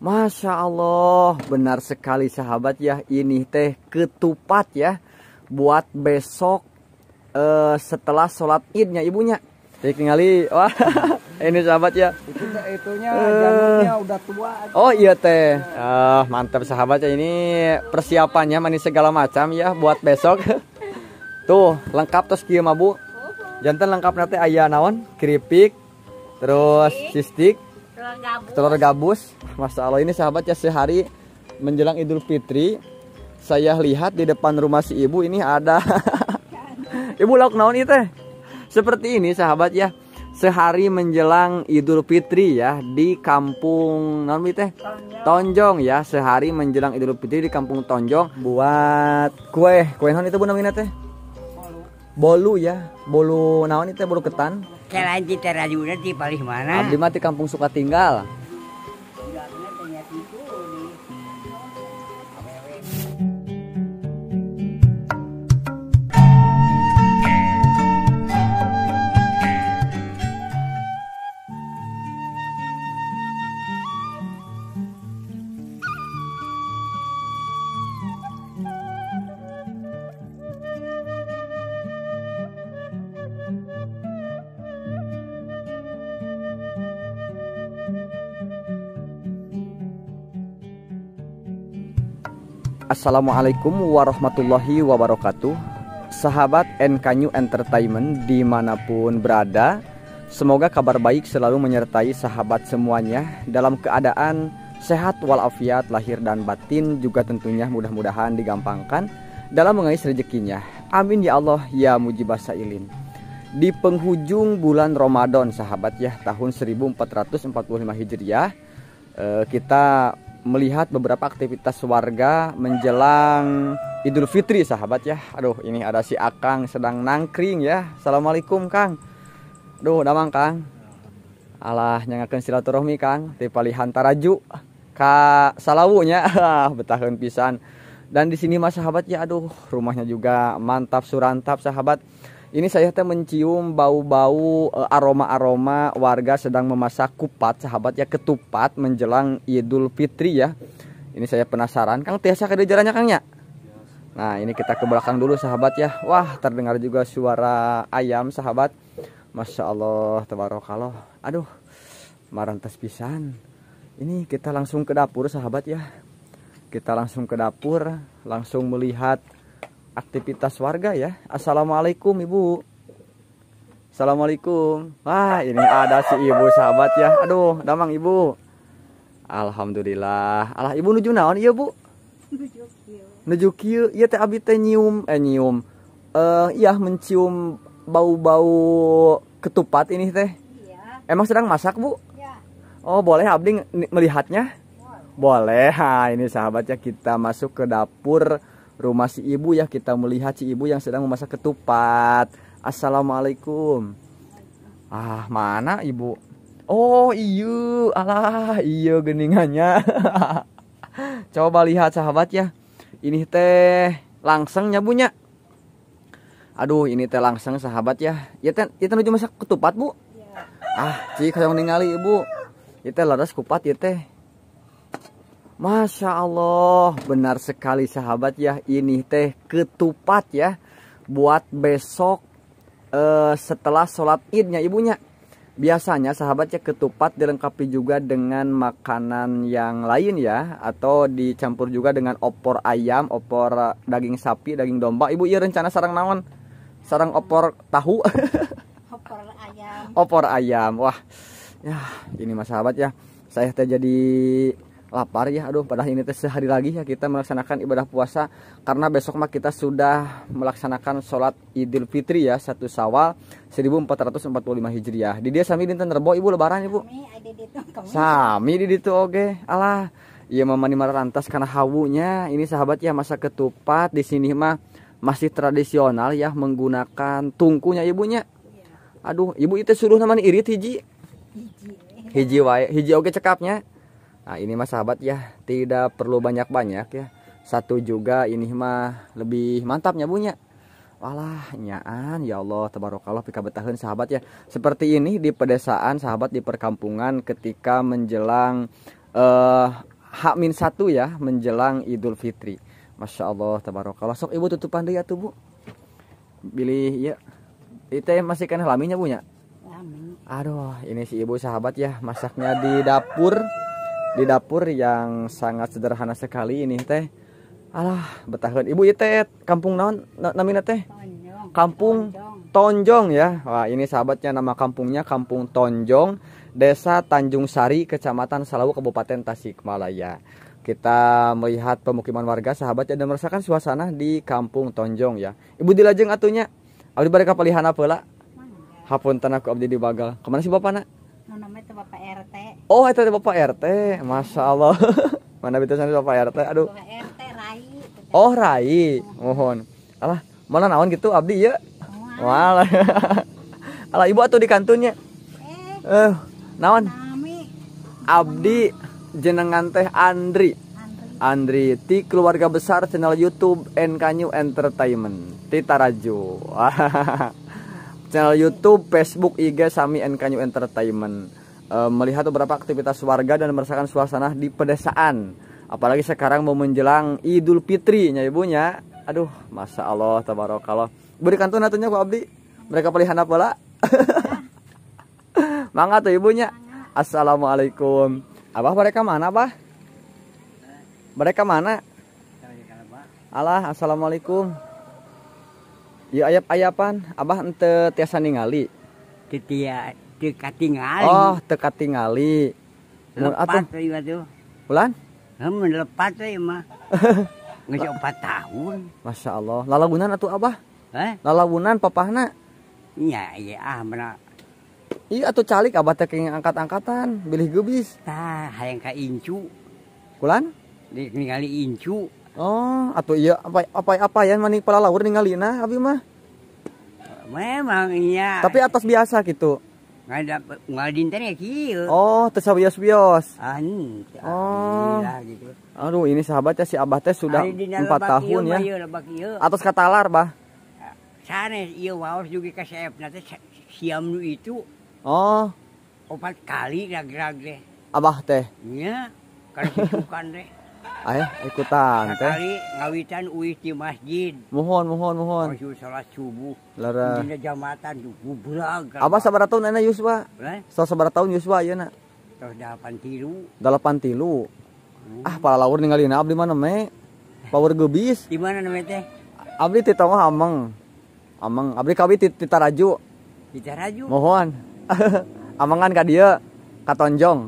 Masya Allah, benar sekali sahabat ya, ini teh ketupat ya, buat besok uh, setelah sholat idnya ibunya. teh tinggali, wah ini sahabat ya. Itu itunya uh, udah tua. Aja. Oh iya teh, uh, mantap sahabat ya ini persiapannya manis segala macam ya buat besok. Tuh lengkap terus kia mabu. Jantan lengkap nanti ayah naon, keripik, terus sistik, telur gabus. telur gabus Masya Allah ini sahabat ya sehari menjelang Idul Fitri saya lihat di depan rumah si ibu ini ada ibu lauk naon itu seperti ini sahabat ya sehari menjelang Idul Fitri ya di kampung naon itu Tonjong. ya sehari menjelang Idul Fitri di kampung Tonjong buat kue kue naon itu bu teh bolu. ya bolu naon itu bolu ketan Kelanji terajuna ah. di paling mana? Abdi mati kampung suka tinggal. Assalamualaikum warahmatullahi wabarakatuh Sahabat NKNU Entertainment dimanapun berada Semoga kabar baik selalu menyertai sahabat semuanya Dalam keadaan sehat walafiat lahir dan batin Juga tentunya mudah-mudahan digampangkan dalam mengais rezekinya Amin ya Allah ya mujibah sa'ilin Di penghujung bulan Ramadan sahabat ya Tahun 1445 Hijriah eh, Kita melihat beberapa aktivitas warga menjelang Idul Fitri sahabat ya. Aduh ini ada si Akang sedang nangkring ya. Assalamualaikum Kang. Aduh damang Kang. Alah nyangakan silaturahmi Kang. Di taraju. Ka salawunya. Betahkan pisan. Dan di sini mas sahabat ya aduh rumahnya juga mantap surantap sahabat ini saya teh mencium bau-bau eh, aroma-aroma warga sedang memasak kupat sahabat ya ketupat menjelang Idul Fitri ya. Ini saya penasaran, Kang Tiasa ke jarannya Kang ya? Nah, ini kita ke belakang dulu sahabat ya. Wah, terdengar juga suara ayam sahabat. Masya Allah, tabarakallah. Aduh, marantas pisan. Ini kita langsung ke dapur sahabat ya. Kita langsung ke dapur, langsung melihat aktivitas warga ya. Assalamualaikum Ibu. Assalamualaikum. Wah ini ada si Ibu sahabat ya. Aduh damang Ibu. Alhamdulillah. Alah Ibu nuju naon iya Bu? Nuju kieu. Nuju Iya teh abi teh nyium eh nyium. Eh iya mencium bau-bau ketupat ini teh. Iya. Emang sedang masak Bu? Iya. Oh boleh abdi melihatnya? Boleh. Boleh. Ha, ini sahabatnya kita masuk ke dapur rumah si ibu ya kita melihat si ibu yang sedang memasak ketupat Assalamualaikum ah mana ibu oh iyo alah iyo geningannya coba lihat sahabat ya ini teh langsung nyabunya aduh ini teh langsung sahabat ya ya teh ya teh masak ketupat bu iya. ah cik kayak ningali ibu itu iya, laras kupat ya teh Masya Allah, benar sekali sahabat ya, ini teh ketupat ya, buat besok eh, setelah sholat idnya ibunya. Biasanya sahabat ya ketupat dilengkapi juga dengan makanan yang lain ya, atau dicampur juga dengan opor ayam, opor eh, daging sapi, daging domba. Ibu iya rencana sarang naon? Sarang opor tahu? opor ayam. Opor ayam, wah, ya ini mas sahabat ya, saya teh jadi lapar ya aduh padahal ini teh sehari lagi ya kita melaksanakan ibadah puasa karena besok mah kita sudah melaksanakan sholat idul fitri ya satu sawal 1445 hijriah di dia sami dinten rebo ibu lebaran ibu sami di itu oke okay. alah iya mama marah rantas karena hawunya ini sahabat ya masa ketupat di sini mah masih tradisional ya menggunakan tungkunya ibunya iya. aduh ibu itu suruh namanya irit hiji hiji wae hiji oke okay, cekapnya Nah, ini mah sahabat ya, tidak perlu banyak-banyak ya. Satu juga ini mah lebih mantapnya bunya. Walah, nyaan ya Allah tabarakallah pika betahun sahabat ya. Seperti ini di pedesaan sahabat di perkampungan ketika menjelang eh H-1 ya, menjelang Idul Fitri. Masya Allah tabarakallah. Sok ibu tutupan ya tuh Bu. Bilih ya. Itu yang masih kena laminya, Bunya. lamin Aduh, ini si ibu sahabat ya, masaknya di dapur di dapur yang sangat sederhana sekali ini teh alah betahun ibu ya teh kampung naon namanya teh kampung Tonjong ya wah ini sahabatnya nama kampungnya kampung Tonjong desa Tanjung Sari kecamatan Salawu Kabupaten Tasikmalaya kita melihat pemukiman warga sahabatnya dan merasakan suasana di kampung Tonjong ya ibu dilajeng atunya abdi bari kapalihan apeula hapun tanahku abdi dibagal kemana si bapak nak nama itu Bapak RT. Oh, itu Bapak RT. Masya Allah. Mana sana Bapak RT? Aduh. Bapak RT Rai. Oh, Rai. Mohon. Alah, mana naon gitu abdi ya? Malah. Alah ibu atuh di kantunnya. Eh, eh naon? Abdi jenengan teh Andri. Andri ti keluarga besar channel YouTube NK New Entertainment. Ti Tarajo. channel YouTube, Facebook, IG, Sami NKU Entertainment. E, melihat beberapa aktivitas warga dan merasakan suasana di pedesaan. Apalagi sekarang mau menjelang Idul Fitri, nya ibunya. Aduh, masa Allah, tabarakallah. Berikan tuh natunya ku abdi. Mereka pelihara pola. Mangga tuh ibunya. Assalamualaikum. Abah mereka mana, Abah? Mereka mana? Allah. assalamualaikum ya ayap ayapan abah ente tiasa ningali Ketia teka tingali oh teka tingali lepas itu tuh bulan Hemen ya, lepas tuh mah ngejak empat tahun masya allah lalabunan atuh abah eh lalabunan papahna iya iya ah mana iya atau calik abah teking angkat angkatan bilih gebis tah hayang ka incu kulan ningali incu Oh, atau iya apa apa apa ya Mani pala laur ningalina abi mah. Memang iya. Tapi atas biasa gitu. Ngada ngadin teh kieu. Oh, teu sabios-bios. Anu, oh. gitu. Aduh, ini sahabat ya si Abah teh sudah empat tahun iyo, ya. Iyo, iya. Atas katalar, Bah. Sane ieu iya, waos juga ka saep teh siam nu itu. Oh. Opat kali rag-rag teh. Abah teh. Iya, kan deh. Ayah ikutan teh. Kali ngawitan uih di masjid. Mohon mohon mohon. Masih salat subuh. Lara. Dina jamatan tuh gubrak. Apa sabaraha tahun ana Yuswa? So eh? sabaraha tahun Yuswa ya nak? ayeuna? Tos 83. 83. Hmm. Ah, pala laur ninggalina abdi mana me? Power gebis. Di mana namanya teh? Abdi ti tawah amang. Ameng, abdi kawi ti Taraju. Di Taraju. Mohon. Amengan ka dieu. Katonjong.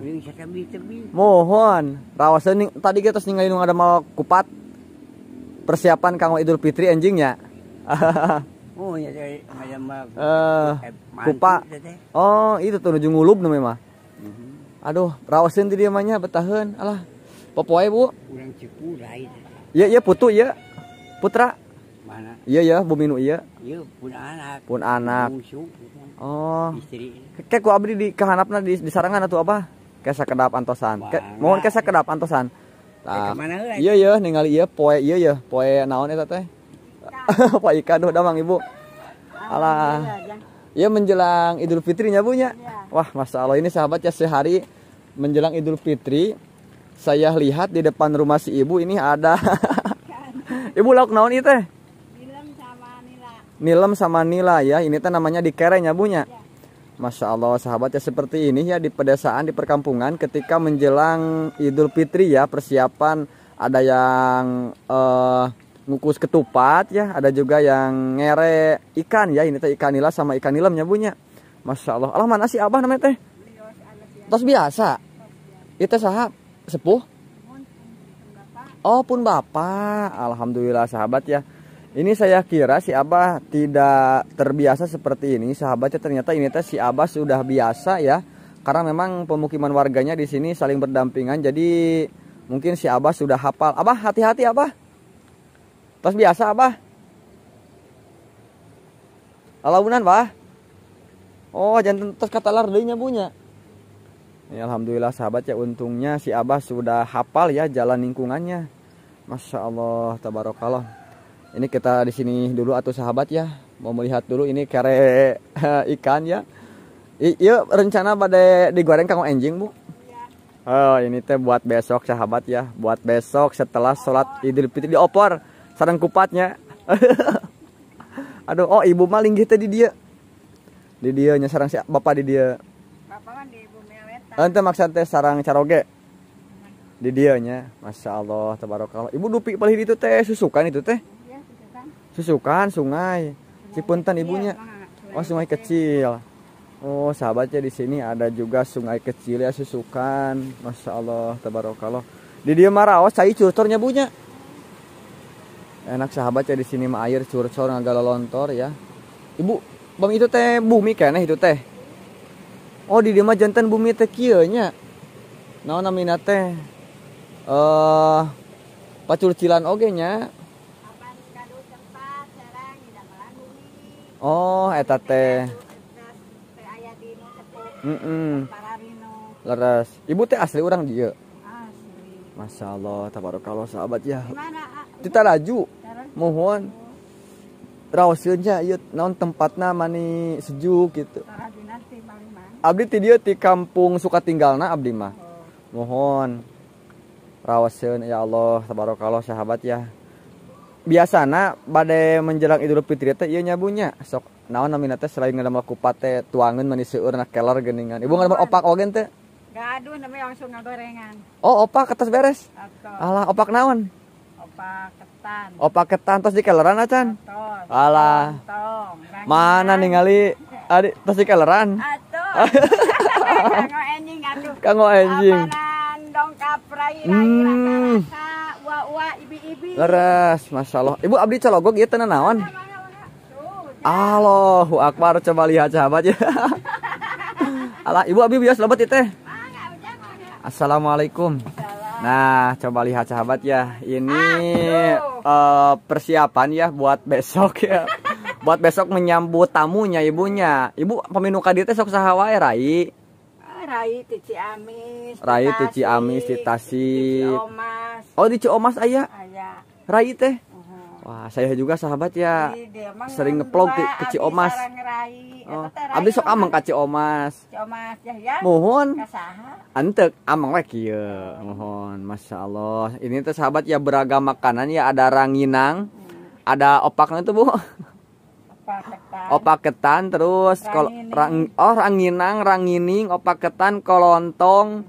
Mohon. Rawas tadi kita terus ninggalin ada mau kupat. Persiapan kanggo Idul Fitri anjingnya. oh ya Eh, eh kupat. Oh, itu tuh nuju ngulub namanya mah. Mhm. Aduh, rawasin di dia mahnya betahan. Alah. Popoe, ya, Bu. Ya, ya putu ya. Putra. Iya ya, Bu Minu iya. Iya, pun anak. Pun anak. Musuh, oh. Istri. Kek ku abdi di kahanapna di, di sarangan atau apa? Kesa kedap antosan. Ke, mohon kesa kedap antosan. Nah, iya iya ningali iya poe iya iya poe naon eta teh? Pak Ika duh damang Ibu. Ah, Alah. Iya menjelang Idul Fitri nya Bu nya. Ya. Wah, Masya Allah ini sahabat ya sehari menjelang Idul Fitri saya lihat di depan rumah si ibu ini ada ibu lauk naon itu teh nilam sama nila ya. Ini teh namanya di ya bunya. Ya. Masya Allah sahabat ya seperti ini ya di pedesaan di perkampungan ketika menjelang Idul Fitri ya persiapan ada yang uh, ngukus ketupat ya ada juga yang ngere ikan ya ini teh ikan nila sama ikan nilam ya bunya. Masya Allah. Allah mana sih abah namanya teh? Tos biasa. Itu sahab sepuh. Oh pun bapak. Alhamdulillah sahabat ya. Ini saya kira si Abah tidak terbiasa seperti ini. Sahabatnya ternyata ini teh si Abah sudah biasa ya. Karena memang pemukiman warganya di sini saling berdampingan. Jadi mungkin si Abah sudah hafal. Abah hati-hati Abah. Terus biasa Abah. Alaunan Pak. Oh, jangan terus kata lardinya punya. Ya, Alhamdulillah sahabat ya untungnya si Abah sudah hafal ya jalan lingkungannya. Masya Allah, tabarakallah ini kita di sini dulu atau sahabat ya mau melihat dulu ini kere ikan ya iya rencana pada digoreng kamu enjing bu iya. oh ini teh buat besok sahabat ya buat besok setelah sholat idul fitri di opor sarang kupatnya aduh oh ibu maling kita di dia di dia nyasarang sarang si bapak di dia bapak kan ibu ente maksa teh sarang caroge di dia nya masya allah tabarakallah ibu dupik paling itu teh susukan itu teh Susukan sungai Cipuntan iya, ibunya. Oh iya, sungai iya. kecil. Oh sahabatnya di sini ada juga sungai kecil ya Susukan. Masya Allah tabarokallah. Di dia oh cai curcornya bunya. Enak sahabatnya di sini mah air curcor agak lontor ya. Ibu, bang itu teh bumi kayaknya itu teh. Oh di dia mah jantan bumi teh kianya nah namina teh? Eh uh, cilan oge nya Oh eta teh mm -mm. leres ibu teh asli orang dia asli. Masya Allah tabarakallah sahabat ya kita ah? laju mohon rawasilnya iya non tempatnya mani sejuk gitu abdi ti dia di kampung suka tinggalna abdi mah oh. mohon rawasin ya Allah tabarakallah sahabat ya biasanya pada menjelang Idul Fitri teh iya nyabunya sok naon namina teh selain ngadamel kupate tuangan manis seueur na keler geuningan ibu ngadamel opak ogen teh Gaduh namanya langsung gorengan. Oh, opak kertas beres. Ato. Alah, opak naon? Opak ketan. Opak ketan di keleran acan. Ato. Alah. Tong. Mana ningali adik tas di keleran? Kango enjing aduh. Kango enjing. Apanan dong kaprai hmm ibi-ibi leres masya Allah ibu abdi calogok ya tenan naon Allahu Akbar coba lihat sahabat ya Allah ibu abi bias lebat itu, Assalamualaikum Nah, coba lihat sahabat ya. Ini uh, persiapan ya buat besok ya. buat besok menyambut tamunya ibunya. Ibu peminu kadir teh sok saha ya, Rai? Rai di Ciamis. Rai di Ciamis di Tasik. Oh di Ciamis aya? Rai teh. Uh-huh. Wah, saya juga sahabat ya. sering ngeplog ke, ke Ciomas. Oh. Abdi sok amang ka omas ya, ya. Mohon. Antek amang lagi ya Mohon, Masya Allah. Ini teh sahabat ya beragam makanan ya ada ranginang. Hmm. Ada opaknya tuh, Bu. Opaketan. ketan terus kalau rang, oh ranginang, rangining, opaketan, kolontong,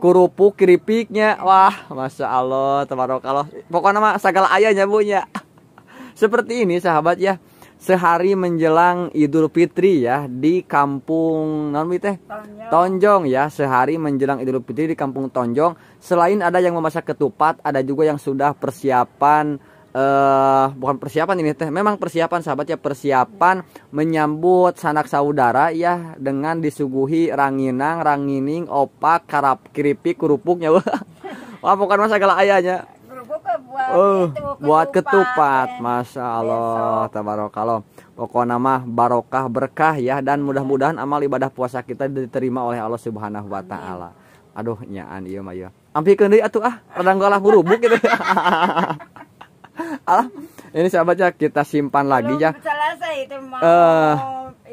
kerupuk, kerupuk keripiknya. Wah, masya Allah, kalau Pokoknya mah segala ayahnya bu ya. Seperti ini sahabat ya. Sehari menjelang Idul Fitri ya di kampung non teh Tonjong ya sehari menjelang Idul Fitri di kampung Tonjong selain ada yang memasak ketupat ada juga yang sudah persiapan uh, bukan persiapan ini teh memang persiapan sahabat ya persiapan menyambut sanak saudara ya dengan disuguhi ranginang rangining opak karap keripik kerupuknya wah bukan masa segala ayahnya buat, oh, ketupat, buat ketupat ya. masya Allah tabarokallah pokoknya nama barokah berkah ya dan mudah-mudahan amal ibadah puasa kita diterima oleh Allah Subhanahu Wa Taala aduh nyaan iya mah iya ampi kendi atuh ah redang galah buru gitu Alah, ini sahabat ya kita simpan lagi ya. Selesai itu mau uh, eh.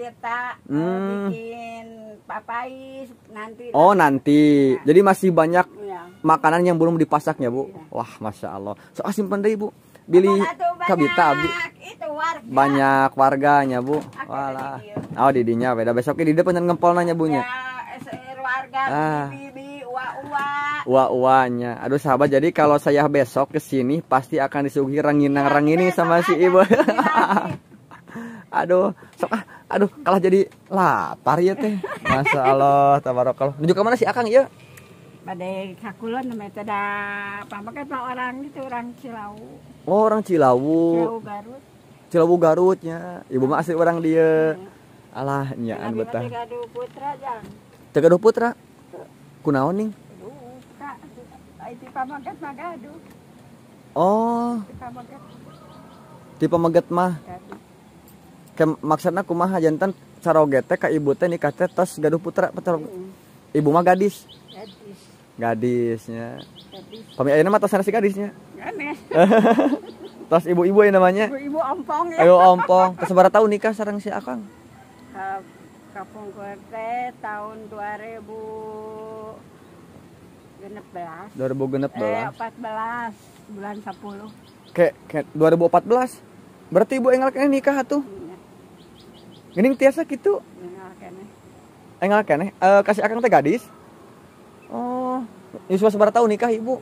kita ya eh, hmm. bikin papais nanti. Oh, nanti. Ya. Jadi masih banyak ya. makanan yang belum dipasaknya, Bu. Ya. Wah, Masya Allah. Soal simpan deh, Bu. Bili Kabita Abi. Banyak warganya, Bu. Walah. Oh, didinya beda. Besoknya di depan ngempol nanya, Bunya. Ya keluarga ah. bibi uwa-uwa uwa-uanya uwa aduh sahabat jadi kalau saya besok ke sini pasti akan disuguhi ranginang-rang ini iya, sama si ibu aduh sok ah aduh kalah jadi lapar ya teh masya Allah tabarakallah menuju ke mana akang ya pada kakulon namanya tada pakai pak orang itu orang Cilawu oh orang Cilawu Cilawu Garut Cilawu Garutnya ibu mah asli orang dia iya. alahnya an betah putra jang Tegaduh Putra. Kunaon nih? Oh. tipe maget mah. maksudnya maksudna kumaha jantan cara ogete kak ibu teh nikah teh tos gaduh putra Ibu mah gadis. Gadisnya. Gadis. Pami ayeuna mah tos si gadisnya. tas ibu-ibu yang namanya. Ibu-ibu ompong ya. Ibu ompong. Terus tahu nikah sarang si Akang? Kapung teh tahun 2000 16 2016 eh, 14 bulan 10 ke, ke 2014 berarti ibu engal kene nikah tuh iya. Gening tiasa gitu engal kene engal kene uh, kasih akang teh gadis oh sudah seberapa tahun nikah ibu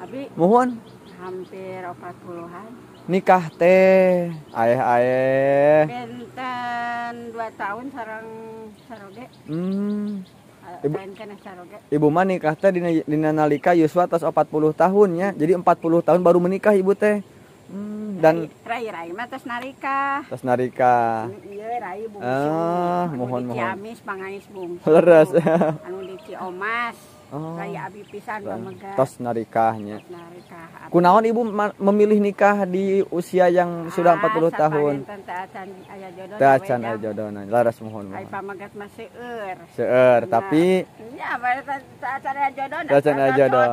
Abi mohon hampir 40-an nikah teh ayah ayah benten dua tahun sarang saroge hmm Ibu, ibu mah nikah teh dina, dina nalika Yuswa atas 40 tahun ya. Jadi 40 tahun baru menikah ibu teh. Hmm, dan Rai Rai mah tas narika. tas narika. Iya Rai bungsu. Ah, anu mohon mohon. Ciamis pangais bungsu. Leres. Anu di Ciomas. Oh. Kayak abi pisan Tos narikahnya. Narikah. Kunaon ibu memilih nikah di usia yang ah, sudah 40 tahun. Teu acan aya jodohna. Laras mohon. Ai pamegat mah seueur. Seueur, nah. tapi Iya, bae teu acan aya jodohna. Teu acan nah, aya jodoh.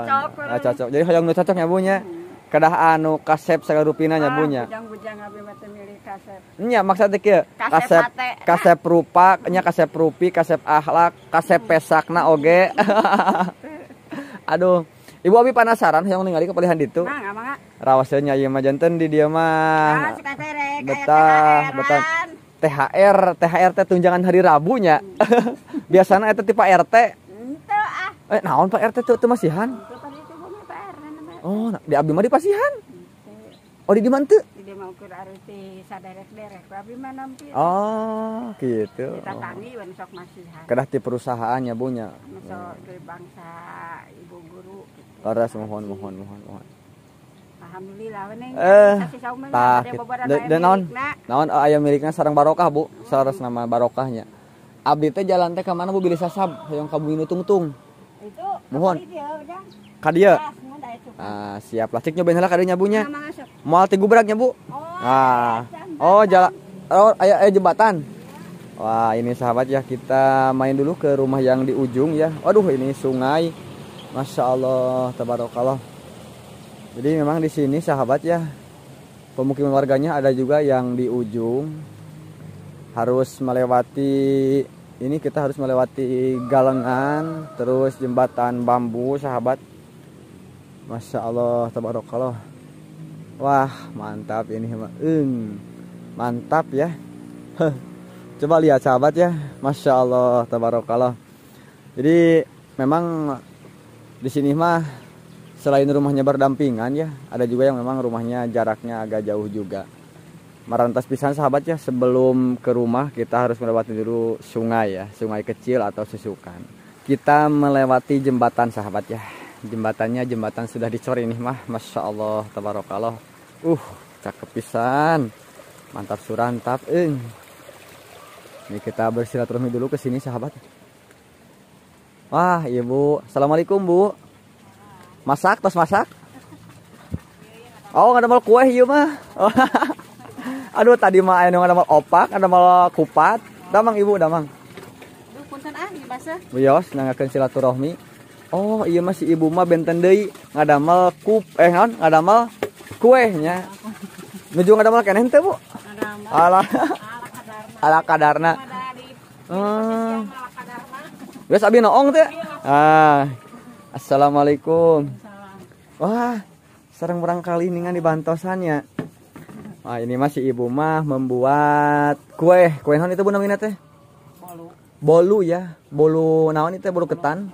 Cocok. Ah, Jadi hayang nu cocok ya, Bu nya. Hmm kedah anu kasep segala rupinanya bunya ah, nya maksudnya kia kasep kasep rupa nya kasep rupi kasep akhlak kasep pesakna oge aduh ibu abi penasaran yang ningali kepilihan itu rawasnya ya, iya mah janten di dia mah betah betah THR THR teh tunjangan hari Rabunya biasanya itu tipe RT ah. eh naon Pak RT tuh masihan oh nah, di abdi di pasihan oh di di mana tuh di mau ke arti saderek derek abdi mah nampir. oh ah, gitu kita tangi wan sok masihan kedah di perusahaannya bunya sok dari bangsa ibu guru gitu. Oras, mohon mohon mohon mohon Alhamdulillah weneng eh, tah dan gitu. naon naon eh, ayam miliknya sarang barokah bu hmm. saras nama barokahnya Abdi teh jalan teh kemana bu beli sasab yang kabuin tung itu mohon kadia Ah, siap plastik nyobain lah ada nyabunya. Mau alti gubrak Bu? Oh, ah. Oh, jalan oh, ayo, eh, ayo eh, jembatan. Wah, ini sahabat ya kita main dulu ke rumah yang di ujung ya. waduh ini sungai. Masya Allah, tabarakallah. Jadi memang di sini sahabat ya pemukiman warganya ada juga yang di ujung harus melewati ini kita harus melewati galengan terus jembatan bambu sahabat Masya Allah tabarakallah Wah mantap ini Eng, Mantap ya Coba lihat sahabat ya Masya Allah tabarakallah Jadi memang di sini mah selain rumahnya berdampingan ya Ada juga yang memang rumahnya jaraknya agak jauh juga Merantas pisan sahabat ya sebelum ke rumah kita harus melewati dulu sungai ya Sungai kecil atau susukan Kita melewati jembatan sahabat ya jembatannya jembatan sudah dicor ini mah Masya Allah tabarakallah uh cakep pisan mantap surantap eh. ini kita bersilaturahmi dulu ke sini sahabat wah ibu iya, assalamualaikum bu masak tos masak oh nggak ada mal kue iya mah oh, aduh tadi mah nggak ada mal opak ada mal kupat damang ibu damang Duh, punten ah, nangakan silaturahmi. Oh iya masih ibu mah benten ada ngadamel kup eh non ngadamel kuehnya. Nuju ngadamel keneh ente Bu? Ngadamel. Ala ala kadarna. Hmm. Geus abi noong teh. Iya, ah. Assalamualaikum. Wah, sering ya. ah, ini kan di bantosannya. Wah, ini masih ibu mah membuat kue. Kue non itu Bu namina teh? Bolu. ya. Bolu naon itu bolu ketan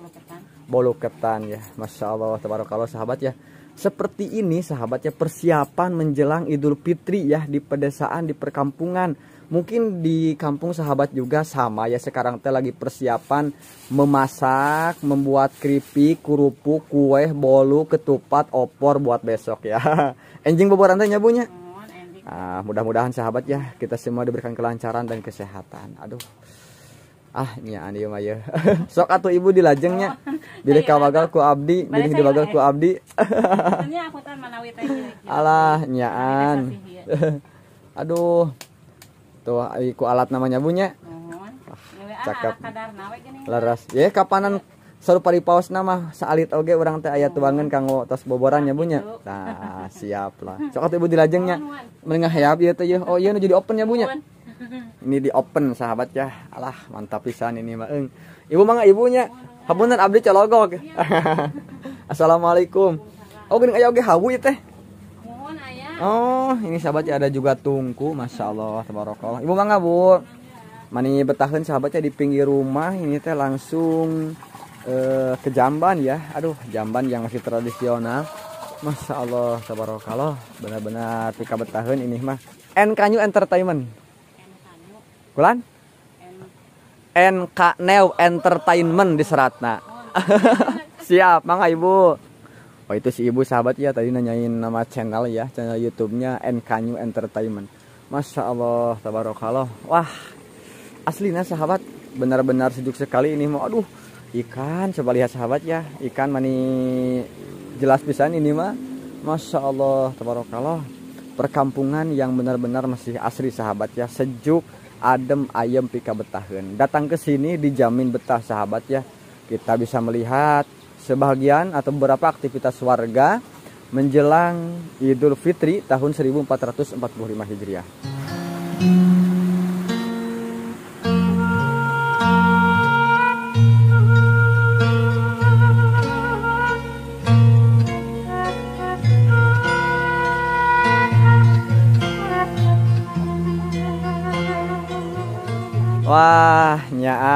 bolu ketan ya Masya Allah kalau sahabat ya seperti ini sahabatnya persiapan menjelang Idul Fitri ya di pedesaan di perkampungan mungkin di kampung sahabat juga sama ya sekarang teh lagi persiapan memasak membuat keripik kerupuk kue bolu ketupat opor buat besok ya enjing boboran rantainya punya ah, mudah-mudahan sahabat ya kita semua diberikan kelancaran dan kesehatan aduh ah nyaan ieu mah sok atuh ibu dilajengnya oh, bilih ka bagal ku abdi bilih di bagal ku abdi alah nyaan ya. aduh tuh ku alat namanya bunya ah, ah, cakep leres ya kapanan saru pari paus nama saalit oge orang teh ayat tuangan kanggo tas ya bunya nah, gitu. nah siap lah sok atau ibu dilajengnya menengah hayap ya teh oh iya nu jadi ya bunya Mm-hmm. ini di open sahabat ya alah mantap pisan ini mah eng ibu mangga ibunya habunan abdi cologok iya. assalamualaikum oh gini ayo oke hawu teh oh ini sahabat ya ada juga tungku masya allah tabarakallah ibu mangga bu iya. mani betahun sahabatnya di pinggir rumah ini teh langsung eh, ke jamban ya aduh jamban yang masih tradisional Masya Allah, tabarakallah, benar-benar pika betahun ini mah. Kanyu Entertainment. Kulan? NK New Entertainment di Seratna. Siap, mangga Ibu. Oh itu si Ibu sahabat ya tadi nanyain nama channel ya, channel YouTube-nya NK New Entertainment. Masya Allah, tabarakallah. Wah, aslinya sahabat benar-benar sejuk sekali ini mau. Aduh, ikan coba lihat sahabat ya, ikan mani jelas pisan ini mah. Masya Allah, tabarakallah. Perkampungan yang benar-benar masih asri sahabat ya, sejuk adem ayam pika betahan datang ke sini dijamin betah sahabat ya kita bisa melihat sebagian atau beberapa aktivitas warga menjelang Idul Fitri tahun 1445 Hijriah.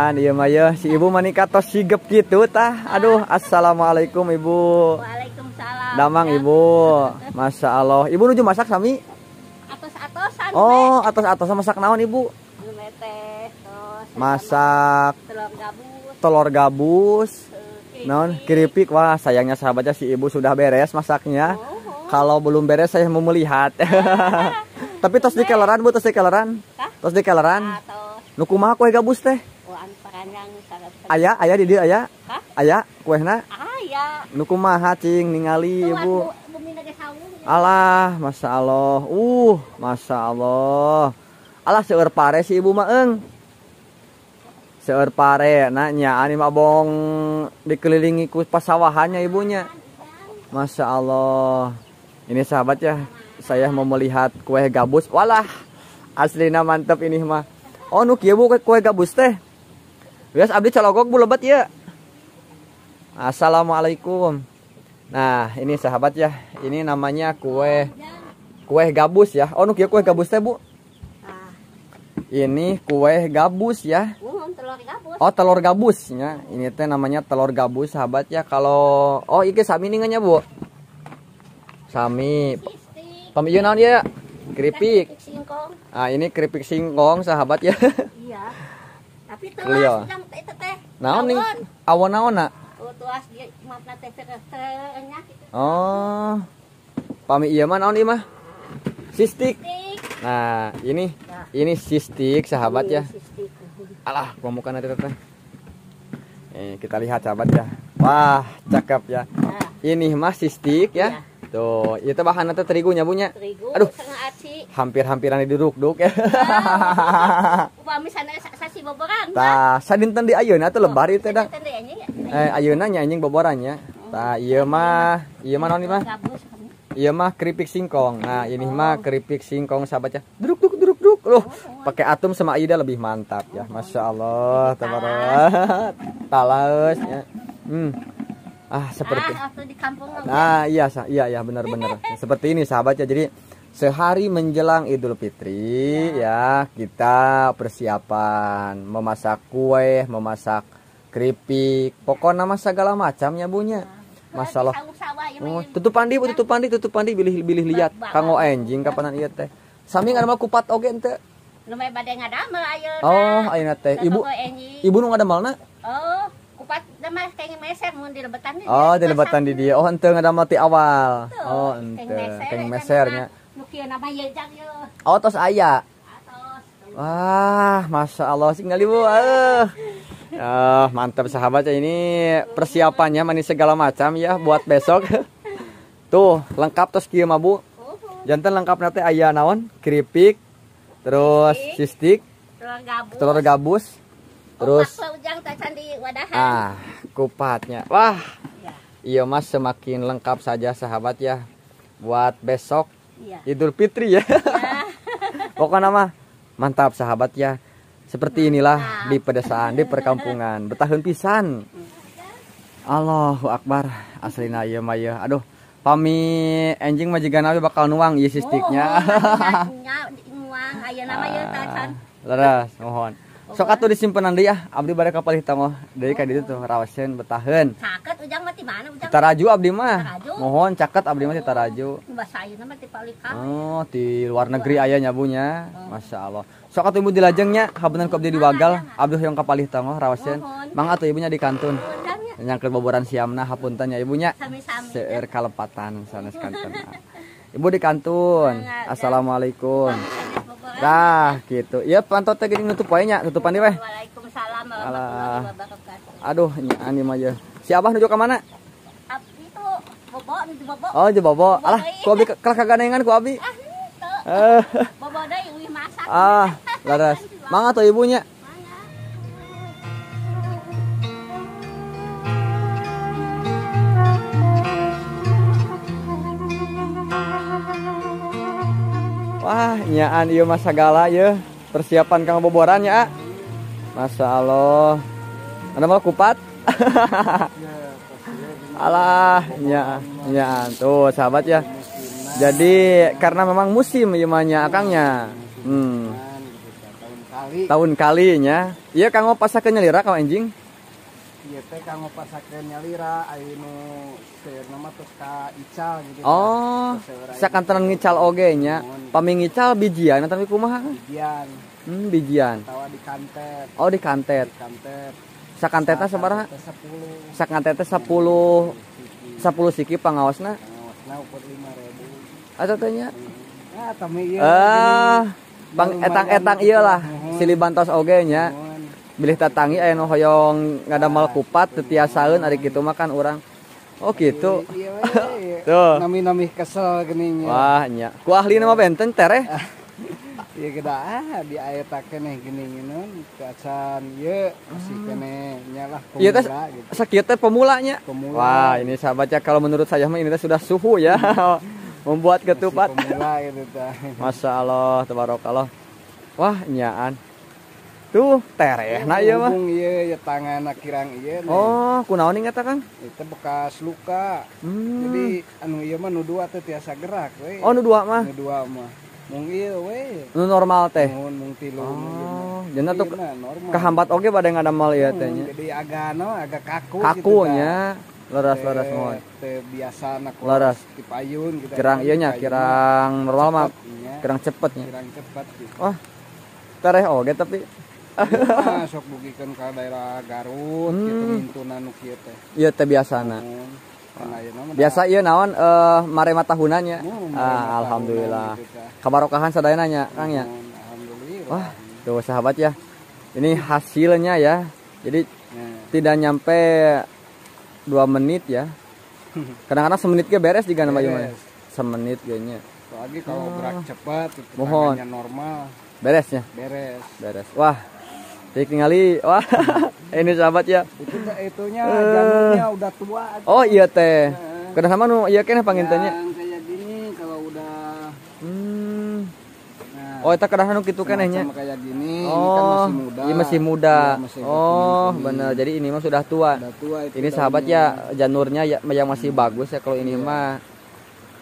kan iya mah ya si ibu mani katos sigep gitu tah. Aduh, assalamualaikum ibu. Waalaikumsalam. Damang ya. ibu. Masya Allah. Ibu nuju masak sami? Atos-atosan. Oh, atos-atosan masak naon ibu? Masak. Telur gabus. Eh, non, keripik wah sayangnya sahabatnya si ibu sudah beres masaknya. Oh, oh. Kalau belum beres saya mau melihat. Tapi tos di keleran bu, tos di keleran. Tos di keleran. Ah, mah kue gabus teh. Ayah, aya aya di Ayah aya aya kuehna aya nu kumaha cing ningali ibu Allah Masya Allah uh Masya Allah Allah seueur pare si ibu mah seor seueur pare nanya ani mah bong dikelilingi ku pasawahannya ibunya Masya Allah ini sahabat ya saya mau melihat kue gabus walah aslinya mantap ini mah oh nu ya bu kue gabus teh Bias abdi cologok bu lebat ya. Assalamualaikum. Nah, ini sahabat ya. Ini namanya kue kue gabus ya. Oh, nuk ya kue gabus teh, Bu. Ah. Ini kue gabus ya. Oh, telur gabus ya. Ini teh namanya telur gabus sahabat ya. Kalau oh, iki sami ningannya, Bu. Sami. Pamiyun dia ya? Keripik. Ah, ini keripik singkong sahabat ya. Iya. tapi jam iya. itu teh naon nih awon naon nak oh tuas oh pami iya mah naon iya mah sistik nah ini nah. ini sistik sahabat ini ya iya, sistik. alah pemukaan nanti teh eh kita lihat sahabat ya wah cakep ya nah. ini mah sistik ya, ya. Tuh, itu iya bahan itu terigunya punya. Terigu, Aduh, hampir-hampiran diduduk-duk ya. upami sana boboran. Tah, sadinten di ayeuna teh lebar ieu teh dah. Ya. Eh ayeuna nya anjing boborannya. Tah, ieu iya mah ieu iya mah naon mah? Iya mah keripik singkong. Nah, ini oh. mah keripik singkong sahabatnya. Druk druk druk druk. Loh, oh, oh. pakai atom sama Aida lebih mantap ya. Oh. Masya Allah, tabarak. Talaus ya. Hmm. Ah, seperti ah, di kampung. Nah, iya iya iya benar-benar. seperti ini sahabatnya. Jadi Sehari menjelang Idul Fitri ya. ya kita persiapan memasak kue, memasak keripik, pokoknya nama segala macamnya bunya. Nah, Masalah. Oh, tutup pandi, bu iya. tutup pandi, tutup pandi bilih-bilih lihat kanggo anjing kapanan iya teh. Sami ngadamel kupat oge ente. bade ngadamel ayeuna. Oh, ayeuna teh. Ibu eh, Ibu nu ngadamelna? Oh, kupat mah kenging meser mun di lebatan nih. Oh, di lebatan di dia. Oh, ente ada mati awal. Oh, ente kenging eh, mesernya. Iya, oh, ayah. Wah, masya Allah sekali bu. Uh, eh. uh, ah, mantap sahabat ya ini persiapannya manis segala macam ya buat besok. Tuh lengkap tos kia mabu. Uhuh. Jantan lengkap nanti ayah naon, keripik, terus sistik, telur gabus, terus ah kupatnya. Wah, iya. iya mas semakin lengkap saja sahabat ya buat besok Iya. Idul Fitri ya. ya. Pokoknya mah mantap sahabat ya. Seperti inilah mantap. di pedesaan, di perkampungan, bertahun pisan. Mm. Allahu Akbar, aslina iya, iya. Aduh, pami anjing majikan nabi bakal nuang ieu iya, sistiknya. Oh, oh, oh nuang ayo nama ya ah, tacan. Leres, mohon sok atuh disimpenan deui ah ya. abdi bade ka Palihitang oh. dari deui ka ditu tuh rawaseun betaheun caket ujang mah ti mana ujang taraju abdi mah mohon caket abdi mah oh, ti taraju basayuna mah ti Palihitang oh ti luar negeri aya nyabunya oh. masyaallah sok atuh ibu dilajengnya habenan ku abdi di Wagal abdi hoyong ka Palihitang oh mang atuh ibunya di kantun nyangkeut boboran siamna hapuntan ya ibunya ya. seueur kalepatan sanes kantun Ibu di kantun. Ya. Assalamualaikum. Nah, Dah gitu. Iya pantau teh nutup poinnya, nutupan di weh. Waalaikumsalam Aduh, ini aja. Ya. Siapa nuju ke mana? Oh, nuju bobo. Alah, iya. ku abi kelak kagandengan ku abi. Ah, eh. bobo deui masak. Ah, laras. Mangga tuh ibunya. nyaan iya masa gala ya persiapan kang boboran ya ah. masa Allah anda mau kupat alah nya nya tuh sahabat ya jadi karena memang musim imannya akangnya hmm. tahun kalinya iya kang mau pasakan nyelira kau anjing kanggo pasakrennya lra Ical gitu kan. Oh saya kan tenang ngical ogenya pami ngical bijian tapi kumaha bijian hmm, bijian tawa di kantet Oh di kantet di kantet Sepuluh. sabaraha sakanteta sepuluh 10 siki pangawasna pangawasna ukur lima ribu. Atau tanya Ah, ya, tami ieu. Ah, bang etang-etang iyalah, gitu. lah. Sili bantos oge nya bilih tatangi aya nu hoyong ngadamel kupat teu tiasaeun ari gitu makan orang Oh gitu. Iya, iya, iya, Tuh. Nami-nami kesel geuning. Wah nya. Ku ahli nama benten tereh. Iya kita ah di air tak kene geuning nun kacan ieu masih ah. kene nyalah pemula Iya teh gitu. sakieu teh pemulanya. Pemula. Wah ini saya baca kalau menurut saya mah ini sudah suhu ya. Membuat ketupat. Gitu, Masya Allah, tabarakallah. Wah, nyaan tuh tereh nak ya mah iya ya tangan akirang iya oh kunaon nih kata kang itu bekas luka hmm. jadi anu iya mah nu dua tuh tiasa gerak we oh nu dua mah nu dua mah mung iya we nu normal teh mun mung tilu oh iya jadi tuh iya kehambat oge pada yang ada mal ya hmm, tehnya jadi agak no agak kaku gitu, kakunya gitu, laras te, laras mau te biasa nak laras tipayun gitu kirang iya nya kirang normal mah kirang cepetnya kirang cepet gitu. wah tereh oke tapi Iya, sok ke daerah Garut gitu teh iya teh biasana biasa iya naon eh marema tahunannya ah, alhamdulillah gitu kabarokahan sadaya nanya kang ya wah tuh sahabat ya ini hasilnya ya jadi nah. tidak nyampe dua menit ya kadang-kadang semenit ke beres juga nama yes. semenit kayaknya lagi kalau gerak ah. cepat mohon normal beresnya beres beres wah ditingali wah ini sahabat ya itu itunya uh, udah tua oh iya teh eh. nah. sama nu iya kan pangintannya yang kayak gini kalau udah hmm. nah, oh itu karena nu gitu kan nya kayak gini oh, ini kan oh, masih muda iya masih muda ya, masih oh bener jadi ini mah sudah tua, sudah tua itu ini sahabat ya janurnya ya yang masih hmm. bagus ya kalau ini iya. mah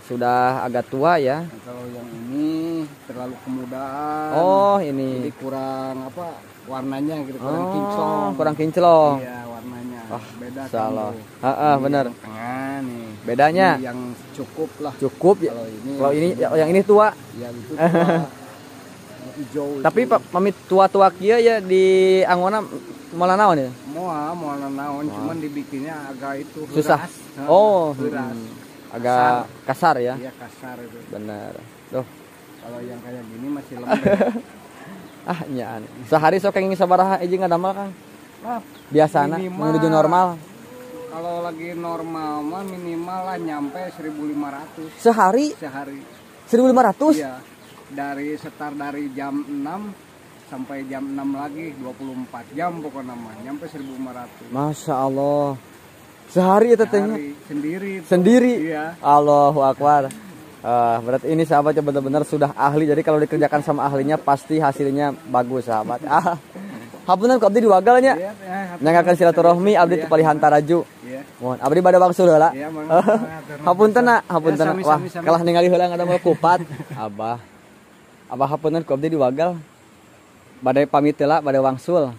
sudah agak tua ya nah, kalau yang ini terlalu kemudaan oh ini jadi kurang apa warnanya gitu kurang oh, kinclong kurang kinclong iya warnanya oh, beda salah kan ah, benar nih bedanya ini yang cukup lah cukup ya kalau ini kalau ini yang, ini tua ya itu tua hijau tapi pak pamit tua tua kia ya di Angona malah naon ya Mau mola naon cuman dibikinnya agak itu huras, susah oh huras. Hmm. agak kasar, kasar ya iya kasar itu benar tuh kalau yang kayak gini masih lembek ah nyaan sehari sok kenging sabaraha eh, aja nggak damal kang nah, biasana menuju normal kalau lagi normal mah minimal lah nyampe 1500 sehari sehari 1500 iya dari setar dari jam 6 sampai jam 6 lagi 24 jam pokoknya mah nyampe 1500 Masya Allah sehari itu ya, tetenya? sendiri sendiri iya Allahu Akbar Uh, berarti ini sahabat ya benar-benar sudah ahli. Jadi kalau dikerjakan sama ahlinya pasti hasilnya bagus sahabat. Ah, hapunan kok abdi di wagalnya. ya, silaturahmi abdi yeah. tepalihan taraju. Iya. Mohon abdi pada bangsul heula. Yeah, hapunten na, hapunten. Yeah, Wah, kalah ningali heula ngada mau kupat. Abah. Abah hapunan kok abdi diwagal. Badai pamit heula, badai wangsul.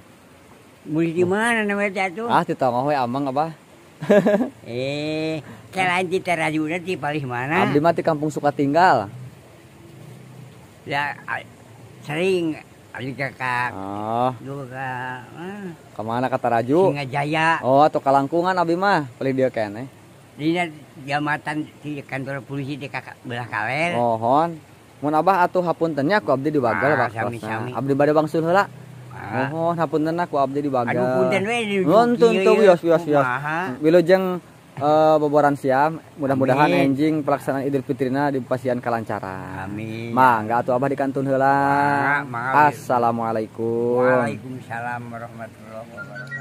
Muli mana namanya jatuh? Ah, ditongoh ya, amang abah eh, selain di Terajuna di paling mana? Abdi mati kampung suka tinggal Ya, sering Abdi kakak oh. dulu ke eh. Kemana kata raju Singajaya. Oh, atau Kalangkungan Abdi mah, paling dia kene. Di jamatan di kantor polisi di kakak belah kaler. Mohon. Mun abah atuh hapuntennya ku abdi di bagal ah, Abdi bade bangsul heula. Oh, hapunten aku abdi di bagal. Aduh iya, tuh wios iya. wios wios. Wilujeng uh, eh, boboran siam, mudah-mudahan anjing pelaksanaan Idul Fitrina di pasian kalancaran. Amin. Mangga tuh abah di kantun hela. Assalamualaikum. Waalaikumsalam warahmatullahi wabarakatuh.